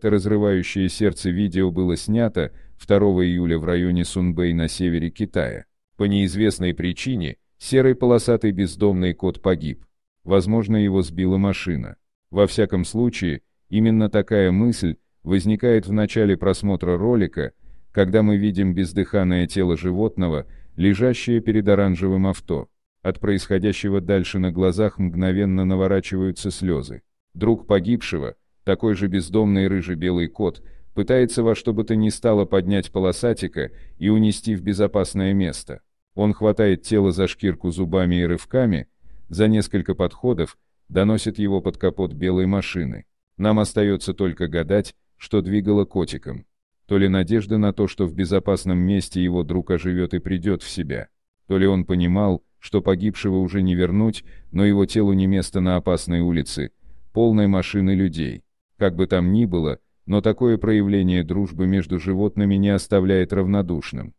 Это разрывающее сердце видео было снято 2 июля в районе Сунбэй на севере Китая. По неизвестной причине, серый полосатый бездомный кот погиб. Возможно, его сбила машина. Во всяком случае, именно такая мысль возникает в начале просмотра ролика, когда мы видим бездыханное тело животного, лежащее перед оранжевым авто. От происходящего дальше на глазах мгновенно наворачиваются слезы. Друг погибшего, такой же бездомный рыжий-белый кот, пытается во что бы то ни стало поднять полосатика и унести в безопасное место. Он хватает тело за шкирку зубами и рывками, за несколько подходов, доносит его под капот белой машины. Нам остается только гадать, что двигало котиком. То ли надежда на то, что в безопасном месте его друг оживет и придет в себя, то ли он понимал, что погибшего уже не вернуть, но его телу не место на опасной улице, полной машины людей. Как бы там ни было, но такое проявление дружбы между животными не оставляет равнодушным.